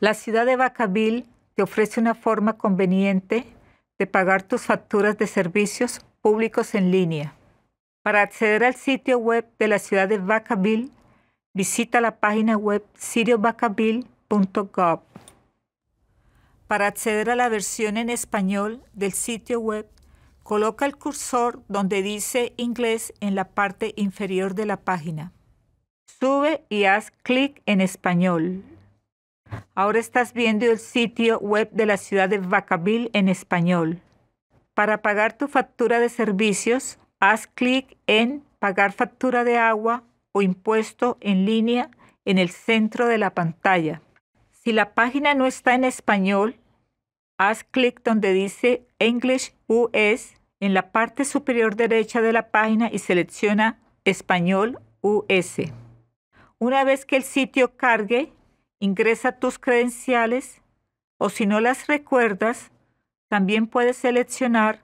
La ciudad de Vacaville te ofrece una forma conveniente de pagar tus facturas de servicios públicos en línea. Para acceder al sitio web de la ciudad de Vacaville, visita la página web cityofvacaville.gov. Para acceder a la versión en español del sitio web, coloca el cursor donde dice inglés en la parte inferior de la página. Sube y haz clic en español. Ahora estás viendo el sitio web de la ciudad de Vacaville en español. Para pagar tu factura de servicios, haz clic en Pagar factura de agua o impuesto en línea en el centro de la pantalla. Si la página no está en español, haz clic donde dice English US en la parte superior derecha de la página y selecciona Español US. Una vez que el sitio cargue, Ingresa tus credenciales o si no las recuerdas, también puedes seleccionar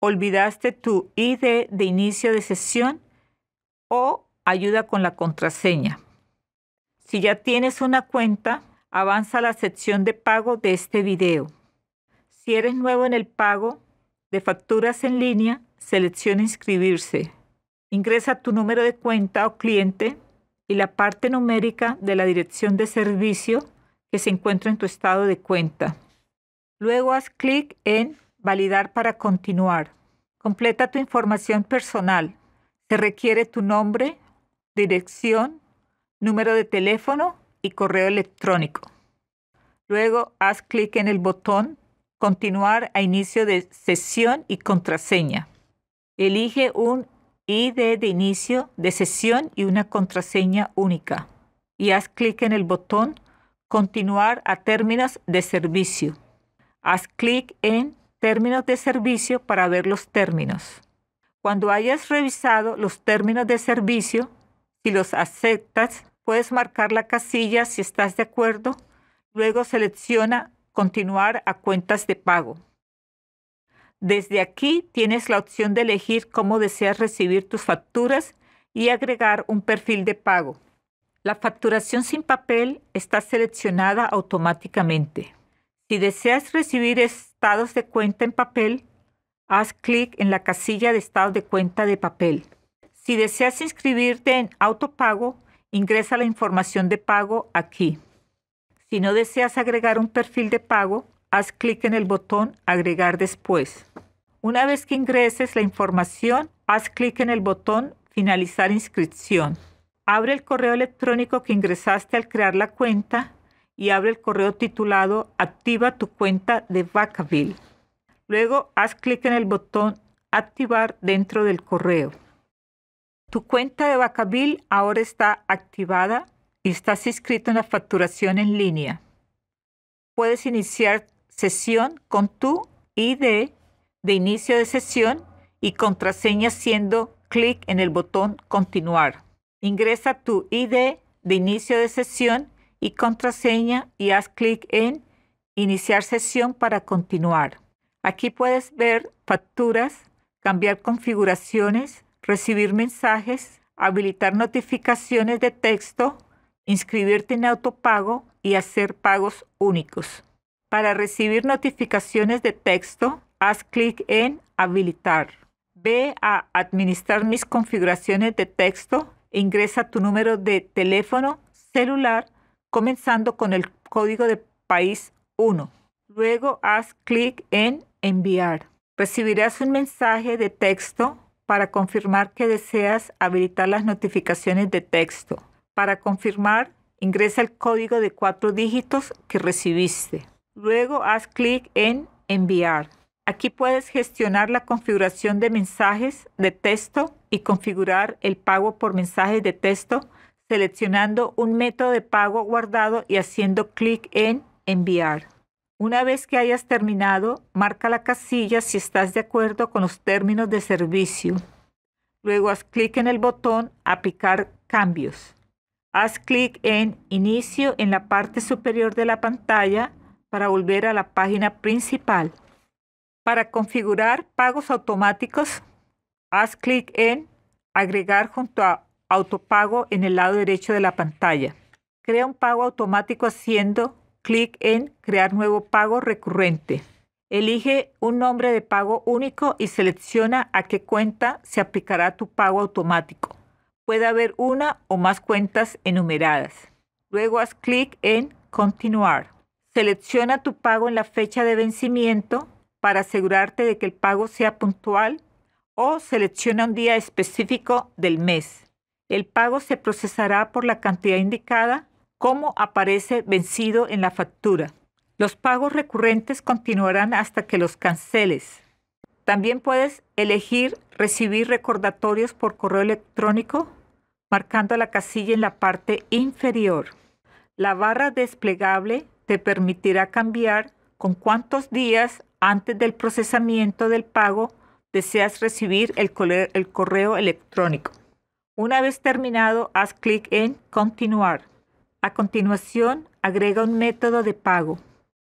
olvidaste tu ID de inicio de sesión o ayuda con la contraseña. Si ya tienes una cuenta, avanza a la sección de pago de este video. Si eres nuevo en el pago de facturas en línea, selecciona inscribirse. Ingresa tu número de cuenta o cliente y la parte numérica de la dirección de servicio que se encuentra en tu estado de cuenta. Luego haz clic en Validar para continuar. Completa tu información personal. Se requiere tu nombre, dirección, número de teléfono y correo electrónico. Luego haz clic en el botón Continuar a inicio de sesión y contraseña. Elige un ID de inicio de sesión y una contraseña única. Y haz clic en el botón Continuar a términos de servicio. Haz clic en Términos de servicio para ver los términos. Cuando hayas revisado los términos de servicio, si los aceptas, puedes marcar la casilla si estás de acuerdo. Luego selecciona Continuar a cuentas de pago. Desde aquí tienes la opción de elegir cómo deseas recibir tus facturas y agregar un perfil de pago. La facturación sin papel está seleccionada automáticamente. Si deseas recibir estados de cuenta en papel, haz clic en la casilla de estado de cuenta de papel. Si deseas inscribirte en autopago, ingresa la información de pago aquí. Si no deseas agregar un perfil de pago, haz clic en el botón Agregar después. Una vez que ingreses la información, haz clic en el botón Finalizar inscripción. Abre el correo electrónico que ingresaste al crear la cuenta y abre el correo titulado Activa tu cuenta de Vacaville. Luego haz clic en el botón Activar dentro del correo. Tu cuenta de Vacaville ahora está activada y estás inscrito en la facturación en línea. Puedes iniciar sesión con tu ID de inicio de sesión y contraseña haciendo clic en el botón continuar. Ingresa tu ID de inicio de sesión y contraseña y haz clic en iniciar sesión para continuar. Aquí puedes ver facturas, cambiar configuraciones, recibir mensajes, habilitar notificaciones de texto, inscribirte en autopago y hacer pagos únicos. Para recibir notificaciones de texto, haz clic en Habilitar. Ve a Administrar mis configuraciones de texto. e Ingresa tu número de teléfono celular comenzando con el código de país 1. Luego haz clic en Enviar. Recibirás un mensaje de texto para confirmar que deseas habilitar las notificaciones de texto. Para confirmar, ingresa el código de cuatro dígitos que recibiste. Luego haz clic en Enviar. Aquí puedes gestionar la configuración de mensajes de texto y configurar el pago por mensajes de texto seleccionando un método de pago guardado y haciendo clic en Enviar. Una vez que hayas terminado, marca la casilla si estás de acuerdo con los términos de servicio. Luego haz clic en el botón Aplicar cambios. Haz clic en Inicio en la parte superior de la pantalla para volver a la página principal. Para configurar pagos automáticos, haz clic en Agregar junto a Autopago en el lado derecho de la pantalla. Crea un pago automático haciendo clic en Crear nuevo pago recurrente. Elige un nombre de pago único y selecciona a qué cuenta se aplicará tu pago automático. Puede haber una o más cuentas enumeradas. Luego haz clic en Continuar. Selecciona tu pago en la fecha de vencimiento para asegurarte de que el pago sea puntual o selecciona un día específico del mes. El pago se procesará por la cantidad indicada como aparece vencido en la factura. Los pagos recurrentes continuarán hasta que los canceles. También puedes elegir recibir recordatorios por correo electrónico marcando la casilla en la parte inferior. La barra desplegable te permitirá cambiar con cuántos días antes del procesamiento del pago deseas recibir el, correo electrónico. Una vez terminado, haz clic en Continuar. A continuación, agrega un método de pago.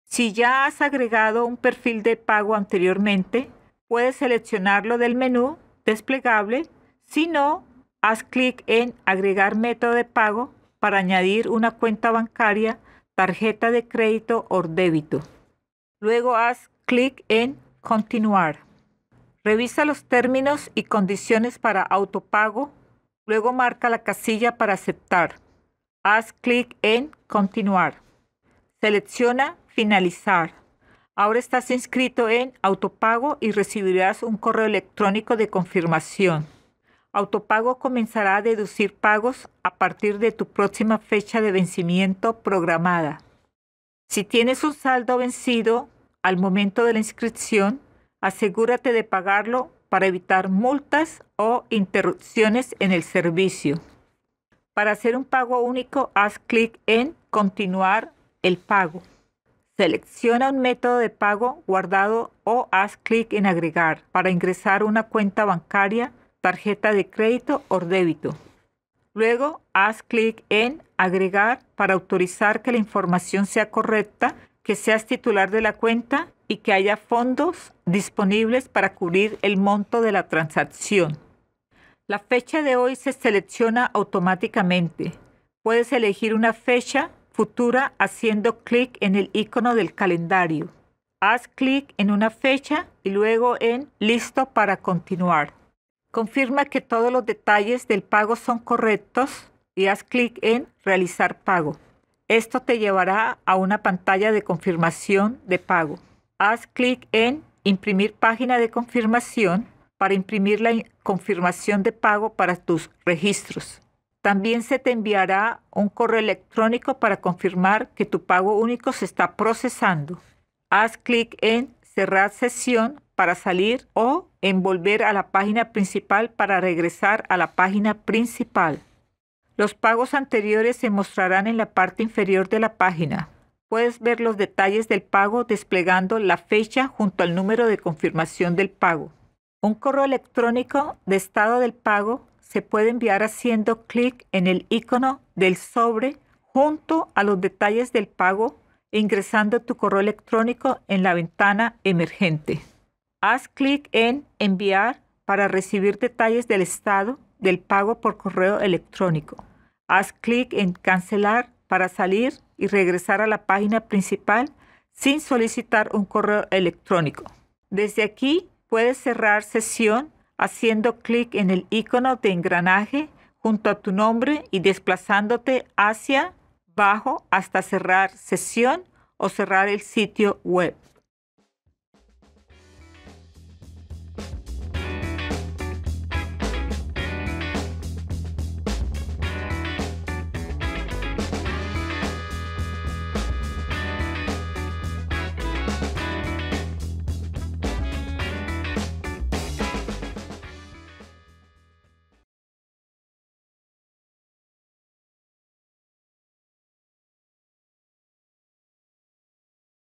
Si ya has agregado un perfil de pago anteriormente, puedes seleccionarlo del menú desplegable. Si no, haz clic en Agregar método de pago para añadir una cuenta bancaria tarjeta de crédito o débito. Luego haz clic en Continuar. Revisa los términos y condiciones para autopago. Luego marca la casilla para aceptar. Haz clic en Continuar. Selecciona Finalizar. Ahora estás inscrito en autopago y recibirás un correo electrónico de confirmación. Autopago comenzará a deducir pagos a partir de tu próxima fecha de vencimiento programada. Si tienes un saldo vencido al momento de la inscripción, asegúrate de pagarlo para evitar multas o interrupciones en el servicio. Para hacer un pago único, haz clic en Continuar el pago. Selecciona un método de pago guardado o haz clic en Agregar para ingresar una cuenta bancaria tarjeta de crédito o débito. Luego, haz clic en Agregar para autorizar que la información sea correcta, que seas titular de la cuenta y que haya fondos disponibles para cubrir el monto de la transacción. La fecha de hoy se selecciona automáticamente. Puedes elegir una fecha futura haciendo clic en el icono del calendario. Haz clic en una fecha y luego en Listo para continuar. Confirma que todos los detalles del pago son correctos y haz clic en Realizar pago. Esto te llevará a una pantalla de confirmación de pago. Haz clic en Imprimir página de confirmación para imprimir la confirmación de pago para tus registros. También se te enviará un correo electrónico para confirmar que tu pago único se está procesando. Haz clic en cerrar sesión para salir o en volver a la página principal para regresar a la página principal. Los pagos anteriores se mostrarán en la parte inferior de la página. Puedes ver los detalles del pago desplegando la fecha junto al número de confirmación del pago. Un correo electrónico de estado del pago se puede enviar haciendo clic en el icono del sobre junto a los detalles del pago ingresando tu correo electrónico en la ventana emergente. Haz clic en Enviar para recibir detalles del estado del pago por correo electrónico. Haz clic en Cancelar para salir y regresar a la página principal sin solicitar un correo electrónico. Desde aquí puedes cerrar sesión haciendo clic en el icono de engranaje junto a tu nombre y desplazándote hacia bajo hasta cerrar sesión o cerrar el sitio web.